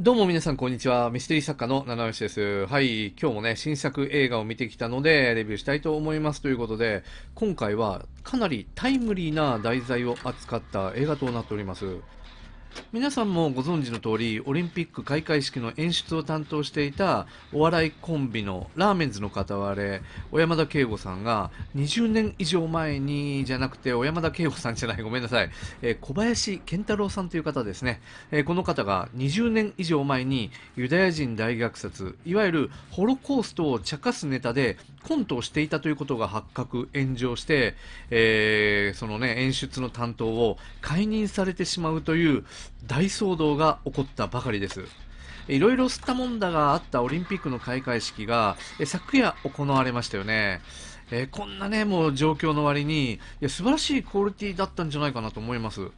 どうも皆さん、こんにちは。ミステリー作家の七吉です。はい、今日もね、新作映画を見てきたので、レビューしたいと思います。ということで、今回はかなりタイムリーな題材を扱った映画となっております。皆さんもご存知の通りオリンピック開会式の演出を担当していたお笑いコンビのラーメンズの片割れ小山田圭吾さんが20年以上前にじゃなくて小山田圭吾さんじゃないごめんなさい、えー、小林健太郎さんという方ですね、えー、この方が20年以上前にユダヤ人大虐殺いわゆるホロコーストを茶化すネタでコントをしていたということが発覚炎上して、えー、そのね演出の担当を解任されてしまうという大騒動が起こったばかりです。いろいろ吸ったもんだがあったオリンピックの開会式が昨夜行われましたよね。えー、こんなね、もう状況の割に、いや、素晴らしいクオリティだったんじゃないかなと思います。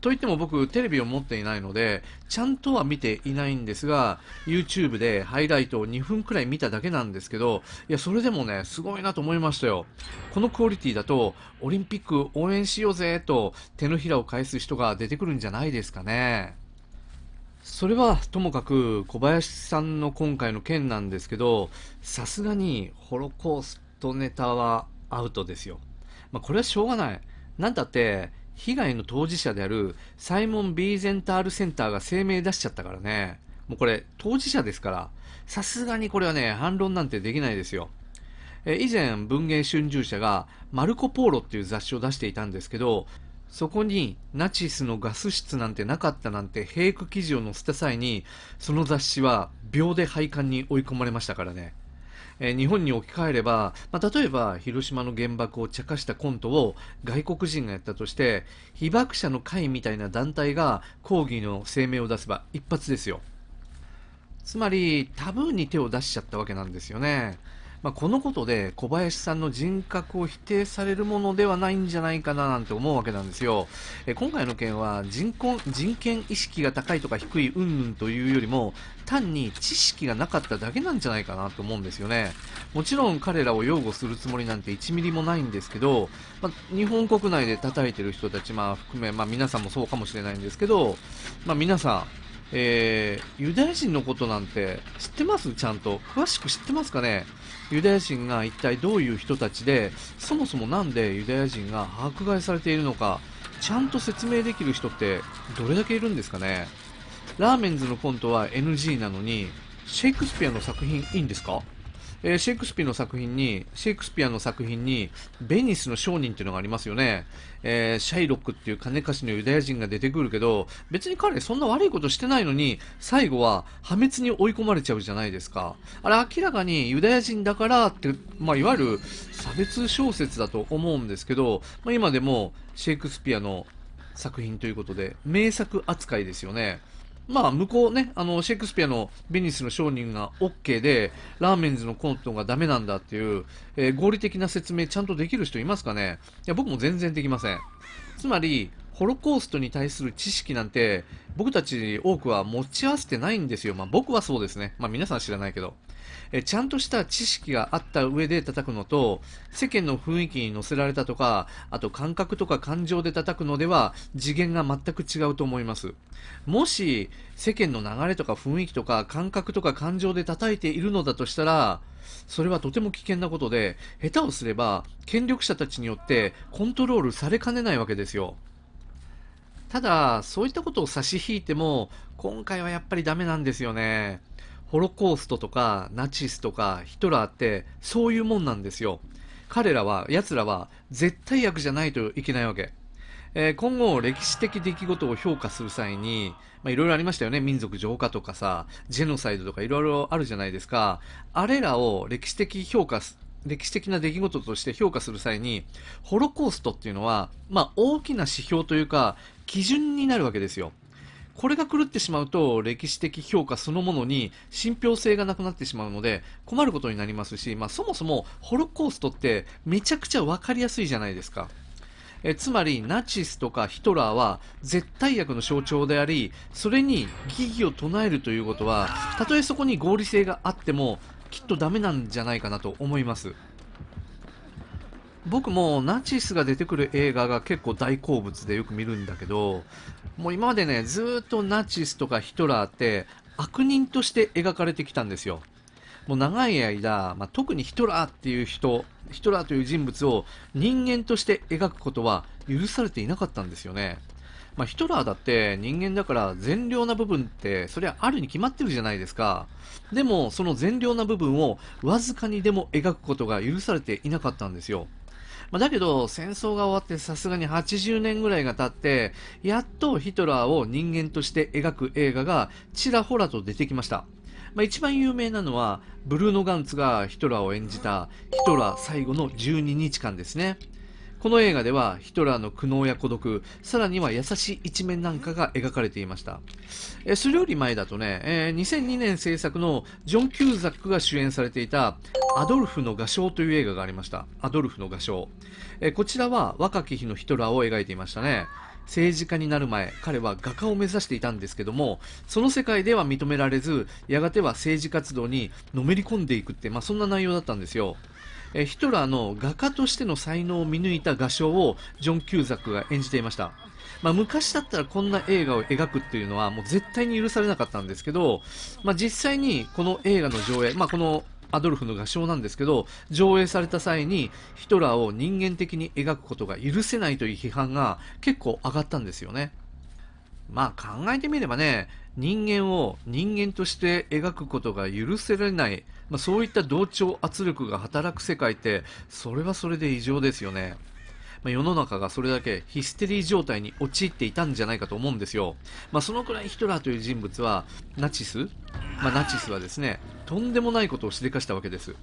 といっても僕、テレビを持っていないので、ちゃんとは見ていないんですが、YouTube でハイライトを2分くらい見ただけなんですけど、いや、それでもね、すごいなと思いましたよ。このクオリティだと、オリンピック応援しようぜと、手のひらを返す人が出てくるんじゃないですかね。それはともかく小林さんの今回の件なんですけどさすがにホロコーストネタはアウトですよ。まあ、これはしょうがない。なんだって、被害の当事者であるサイモン・ビーゼンタールセンターが声明出しちゃったからね。もうこれ、当事者ですから、さすがにこれはね、反論なんてできないですよ。え以前、文芸春秋社がマルコ・ポーロっていう雑誌を出していたんですけど、そこにナチスのガス室なんてなかったなんてフェイク記事を載せた際に、その雑誌は秒で廃刊に追い込まれましたからね。えー、日本に置き換えれば、まあ、例えば広島の原爆を茶化したコントを外国人がやったとして被爆者の会みたいな団体が抗議の声明を出せば一発ですよつまりタブーに手を出しちゃったわけなんですよね。まあ、このことで小林さんの人格を否定されるものではないんじゃないかななんて思うわけなんですよ。え今回の件は人人権意識が高いとか低い云々というよりも単に知識がなかっただけなんじゃないかなと思うんですよね。もちろん彼らを擁護するつもりなんて1ミリもないんですけど、まあ、日本国内で叩いてる人たち、まあ、含め、まあ、皆さんもそうかもしれないんですけど、まあ、皆さん、えー、ユダヤ人のことなんて知ってますちゃんと。詳しく知ってますかねユダヤ人が一体どういう人たちで、そもそもなんでユダヤ人が迫害されているのか、ちゃんと説明できる人ってどれだけいるんですかねラーメンズのコントは NG なのに、シェイクスピアの作品いいんですかえー、シェイクスピアの作品に、シェイクスピアの作品に、ベニスの商人っていうのがありますよね。えー、シャイロックっていう金貸しのユダヤ人が出てくるけど、別に彼そんな悪いことしてないのに、最後は破滅に追い込まれちゃうじゃないですか。あれ明らかにユダヤ人だからって、まあ、いわゆる差別小説だと思うんですけど、まあ、今でもシェイクスピアの作品ということで、名作扱いですよね。まあ、向こうね、あの、シェイクスピアのベニスの商人が OK で、ラーメンズのコントがダメなんだっていう、えー、合理的な説明ちゃんとできる人いますかねいや、僕も全然できません。つまり、ホロコーストに対する知識なんて、僕たち多くは持ち合わせてないんですよ。まあ、僕はそうですね。まあ、皆さん知らないけど。えちゃんとした知識があった上で叩くのと、世間の雰囲気に乗せられたとか、あと感覚とか感情で叩くのでは、次元が全く違うと思います。もし、世間の流れとか雰囲気とか感覚とか感情で叩いているのだとしたら、それはとても危険なことで、下手をすれば、権力者たちによってコントロールされかねないわけですよ。ただ、そういったことを差し引いても、今回はやっぱりダメなんですよね。ホロコーストとかナチスとかヒトラーってそういうもんなんですよ。彼らは、奴らは絶対悪じゃないといけないわけ。えー、今後歴史的出来事を評価する際に、まあ、いろいろありましたよね。民族浄化とかさ、ジェノサイドとかいろいろあるじゃないですか。あれらを歴史的評価歴史的な出来事として評価する際に、ホロコーストっていうのは、まあ、大きな指標というか、基準になるわけですよ。これが狂ってしまうと歴史的評価そのものに信憑性がなくなってしまうので困ることになりますし、まあ、そもそもホロコーストってめちゃくちゃ分かりやすいじゃないですか。えつまりナチスとかヒトラーは絶対悪の象徴でありそれに疑義を唱えるということはたとえそこに合理性があってもきっとダメなんじゃないかなと思います。僕もナチスが出てくる映画が結構大好物でよく見るんだけどもう今までねずっとナチスとかヒトラーって悪人として描かれてきたんですよもう長い間、まあ、特にヒトラーっていう人ヒトラーという人物を人間として描くことは許されていなかったんですよねまあ、ヒトラーだって人間だから善良な部分ってそりゃあるに決まってるじゃないですかでもその善良な部分をわずかにでも描くことが許されていなかったんですよまあ、だけど、戦争が終わってさすがに80年ぐらいが経って、やっとヒトラーを人間として描く映画がちらほらと出てきました。まあ、一番有名なのは、ブルーノ・ガンツがヒトラーを演じた、ヒトラー最後の12日間ですね。この映画ではヒトラーの苦悩や孤独、さらには優しい一面なんかが描かれていました。えそれより前だとね、え2002年制作のジョン・キューザックが主演されていたアドルフの画商という映画がありました。アドルフの画商えこちらは若き日のヒトラーを描いていましたね。政治家になる前、彼は画家を目指していたんですけども、その世界では認められず、やがては政治活動にのめり込んでいくって、まあ、そんな内容だったんですよ。えヒトラーの画家としての才能を見抜いた画商をジョン・キューザックが演じていました。まあ、昔だったらこんな映画を描くっていうのはもう絶対に許されなかったんですけど、まあ、実際にこの映画の上映、まあ、このアドルフの画商なんですけど、上映された際にヒトラーを人間的に描くことが許せないという批判が結構上がったんですよね。まあ考えてみればね、人間を人間として描くことが許せられないまあ、そういった同調圧力が働く世界ってそれはそれで異常ですよね。まあ、世の中がそれだけヒステリー状態に陥っていたんじゃないかと思うんですよ。まあ、そのくらいヒトラーという人物は、ナチス、まあ、ナチスはですね、とんでもないことをしでかしたわけです。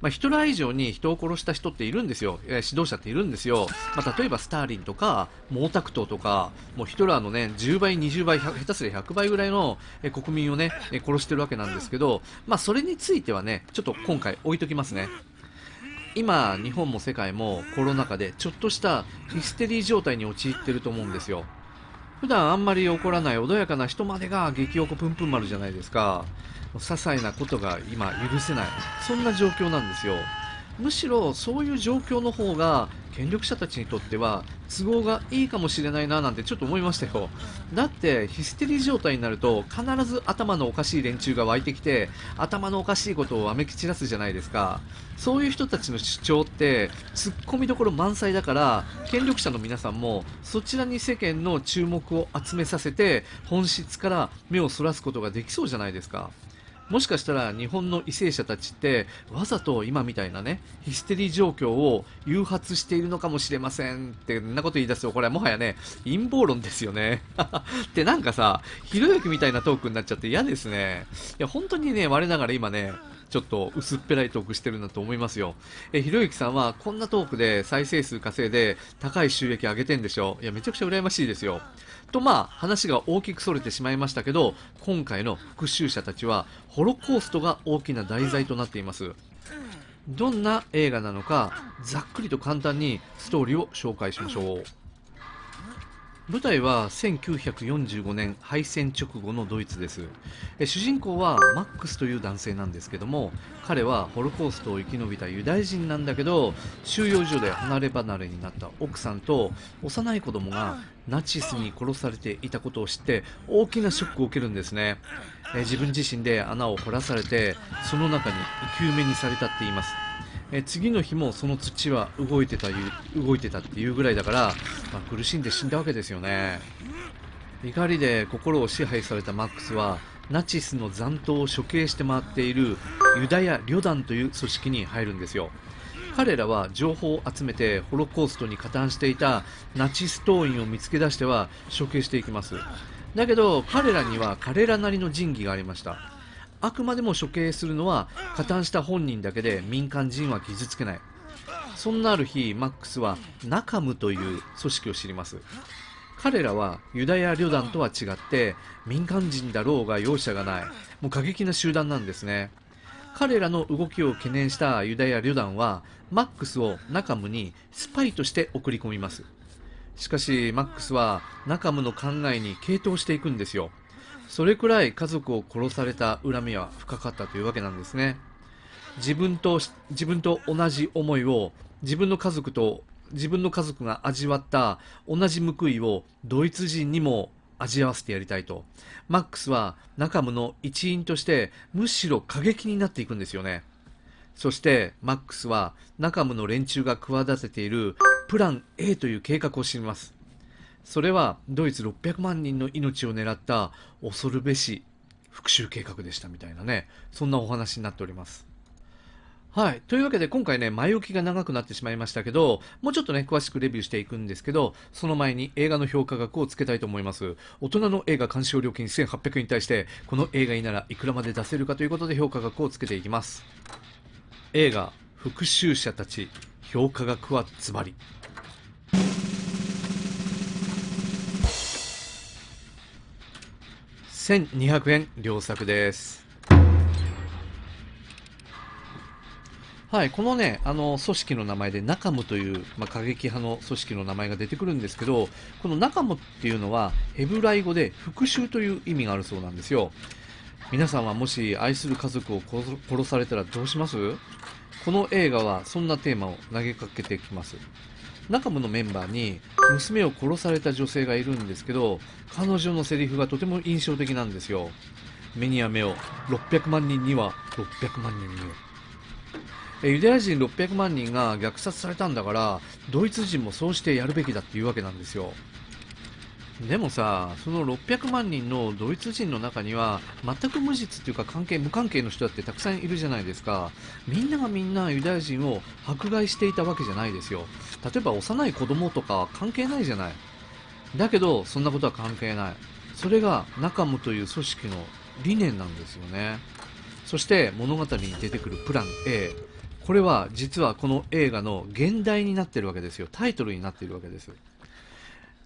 まあ、ヒトラー以上に人を殺した人っているんですよ、えー、指導者っているんですよ、まあ、例えばスターリンとか毛沢東とかもうヒトラーの、ね、10倍、20倍、下手すりゃ100倍ぐらいの、えー、国民をね、えー、殺してるわけなんですけど、まあ、それについてはねちょっと今回置いときますね。今、日本も世界もコロナ禍でちょっとしたヒステリー状態に陥ってると思うんですよ。普段あんまり起こらない穏やかな人までが激おこぷんぷん丸じゃないですか。些細なことが今許せない。そんな状況なんですよ。むしろそういう状況の方が権力者たちにとっては都合がいいかもしれないななんてちょっと思いましたよだってヒステリー状態になると必ず頭のおかしい連中が湧いてきて頭のおかしいことをわめき散らすじゃないですかそういう人たちの主張ってツッコミどころ満載だから権力者の皆さんもそちらに世間の注目を集めさせて本質から目をそらすことができそうじゃないですかもしかしたら日本の為政者たちってわざと今みたいなねヒステリー状況を誘発しているのかもしれませんってんなこと言い出すとこれはもはやね陰謀論ですよね ってなんかさひろゆきみたいなトークになっちゃって嫌ですねいや本当にね我ながら今ねちょっと薄っぺらいトークしてるなと思いますよ。え、ひろゆきさんはこんなトークで再生数稼いで高い収益上げてんでしょいや、めちゃくちゃ羨ましいですよ。とまあ、話が大きく逸れてしまいましたけど、今回の復讐者たちは、ホロコーストが大きな題材となっています。どんな映画なのか、ざっくりと簡単にストーリーを紹介しましょう。舞台は1945年敗戦直後のドイツです主人公はマックスという男性なんですけども彼はホロコーストを生き延びたユダヤ人なんだけど収容所で離れ離れになった奥さんと幼い子供がナチスに殺されていたことを知って大きなショックを受けるんですね自分自身で穴を掘らされてその中に生き埋めにされたって言いますえ次の日もその土は動いてた動いてたっていうぐらいだから、まあ、苦しんで死んだわけですよね怒りで心を支配されたマックスはナチスの残党を処刑して回っているユダヤ旅団という組織に入るんですよ彼らは情報を集めてホロコーストに加担していたナチス党員を見つけ出しては処刑していきますだけど彼らには彼らなりの仁義がありましたあくまでも処刑するのは加担した本人だけで民間人は傷つけないそんなある日マックスはナカムという組織を知ります彼らはユダヤ旅団とは違って民間人だろうが容赦がないもう過激な集団なんですね彼らの動きを懸念したユダヤ旅団はマックスをナカムにスパイとして送り込みますしかしマックスはナカムの考えに傾倒していくんですよそれくらい家族を殺された恨みは深かったというわけなんですね自分と自分と同じ思いを自分の家族と自分の家族が味わった同じ報いをドイツ人にも味合わせてやりたいとマックスは仲間の一員としてむしろ過激になっていくんですよねそしてマックスは仲間の連中が企てているプラン A という計画を知りますそれはドイツ600万人の命を狙った恐るべし復讐計画でしたみたいなね、そんなお話になっております。はい。というわけで今回ね、前置きが長くなってしまいましたけど、もうちょっとね、詳しくレビューしていくんですけど、その前に映画の評価額をつけたいと思います。大人の映画鑑賞料金1800円に対して、この映画にならいくらまで出せるかということで評価額をつけていきます。映画、復讐者たち、評価額はズバリ。1200円良作ですはいこのねあの組織の名前でナカムという、まあ、過激派の組織の名前が出てくるんですけどこのナカムっていうのはヘブライ語で復讐という意味があるそうなんですよ皆さんはもし愛する家族を殺されたらどうしますこの映画はそんなテーマを投げかけてきます仲間のメンバーに娘を殺された女性がいるんですけど彼女のセリフがとても印象的なんですよ目には目を600万人には600万人にえユダヤ人600万人が虐殺されたんだからドイツ人もそうしてやるべきだっていうわけなんですよでもさ、その600万人のドイツ人の中には、全く無実というか関係、無関係の人だってたくさんいるじゃないですか。みんながみんなユダヤ人を迫害していたわけじゃないですよ。例えば幼い子供とか関係ないじゃない。だけど、そんなことは関係ない。それがナムという組織の理念なんですよね。そして物語に出てくるプラン A。これは実はこの映画の現代になってるわけですよ。タイトルになっているわけです。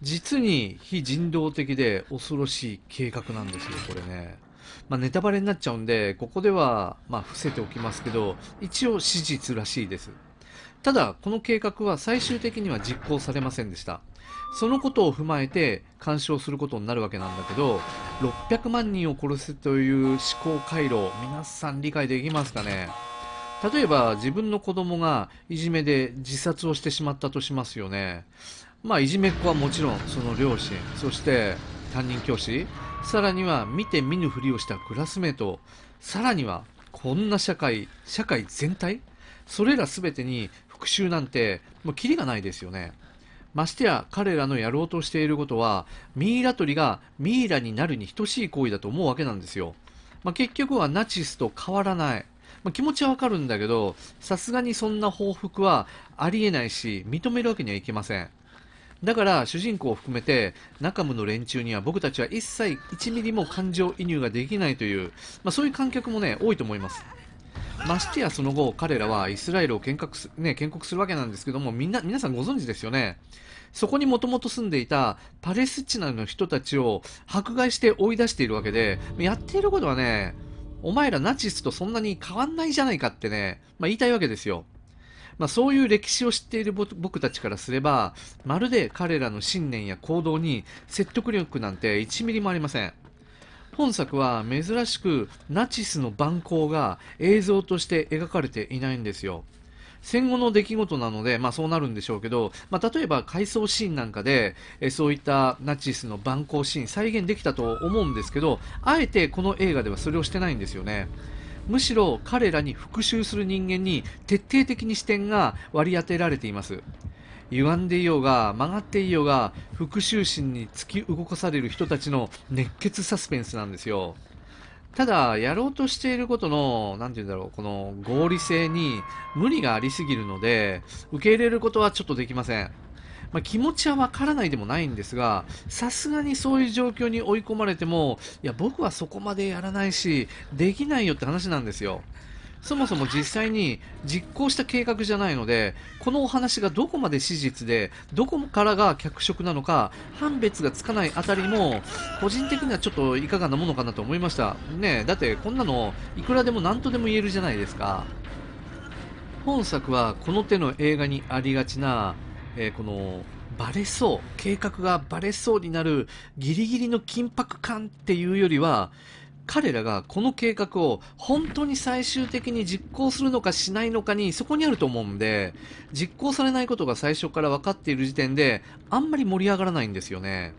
実に非人道的で恐ろしい計画なんですよ、これね。まあ、ネタバレになっちゃうんで、ここでは、まあ、伏せておきますけど、一応史実らしいです。ただ、この計画は最終的には実行されませんでした。そのことを踏まえて干渉することになるわけなんだけど、600万人を殺すという思考回路、皆さん理解できますかね例えば自分の子供がいじめで自殺をしてしまったとしますよね。まあ、いじめっ子はもちろんその両親そして担任教師さらには見て見ぬふりをしたクラスメートさらにはこんな社会社会全体それら全てに復讐なんてもうキリがないですよねましてや彼らのやろうとしていることはミイラ取りがミイラになるに等しい行為だと思うわけなんですよ、まあ、結局はナチスと変わらない、まあ、気持ちはわかるんだけどさすがにそんな報復はありえないし認めるわけにはいけませんだから主人公を含めて中間の連中には僕たちは一切1ミリも感情移入ができないという、まあ、そういう観客もね多いと思いますましてやその後彼らはイスラエルを建国す,、ね、建国するわけなんですけどもみんな皆さんご存知ですよねそこにもともと住んでいたパレスチナの人たちを迫害して追い出しているわけでやっていることはねお前らナチスとそんなに変わんないじゃないかってね、まあ、言いたいわけですよまあ、そういう歴史を知っている僕たちからすれば、まるで彼らの信念や行動に説得力なんて1ミリもありません。本作は珍しくナチスの蛮行が映像として描かれていないんですよ。戦後の出来事なので、まあ、そうなるんでしょうけど、まあ、例えば回想シーンなんかでえそういったナチスの蛮行シーン再現できたと思うんですけどあえてこの映画ではそれをしてないんですよねむしろ彼らに復讐する人間に徹底的に視点が割り当てられています。歪んでいようが曲がっていようが復讐心に突き動かされる人たちの熱血サスペンスなんですよ。ただ、やろうとしていることの、なんて言うんだろう、この合理性に無理がありすぎるので、受け入れることはちょっとできません。まあ、気持ちはわからないでもないんですが、さすがにそういう状況に追い込まれても、いや、僕はそこまでやらないし、できないよって話なんですよ。そもそも実際に実行した計画じゃないので、このお話がどこまで史実で、どこからが脚色なのか、判別がつかないあたりも、個人的にはちょっといかがなものかなと思いました。ねだってこんなの、いくらでも何とでも言えるじゃないですか。本作はこの手の映画にありがちな、えー、このバレそう計画がバレそうになるギリギリの緊迫感っていうよりは彼らがこの計画を本当に最終的に実行するのかしないのかにそこにあると思うんで実行されないことが最初から分かっている時点であんまり盛り上がらないんですよね。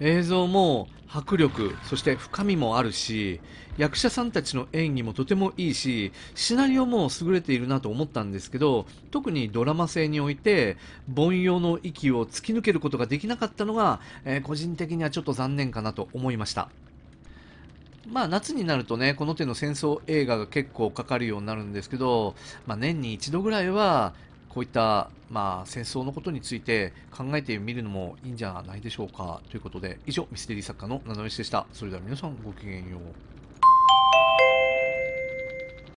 映像も迫力そして深みもあるし役者さんたちの演技もとてもいいしシナリオも優れているなと思ったんですけど特にドラマ性において凡庸の域を突き抜けることができなかったのが、えー、個人的にはちょっと残念かなと思いました。まあ夏になるとね、この手の戦争映画が結構かかるようになるんですけど、まあ年に一度ぐらいはこういった、まあ、戦争のことについて考えてみるのもいいんじゃないでしょうかということで以上ミステリー作家の七飯でしたそれでは皆さんごきげんよう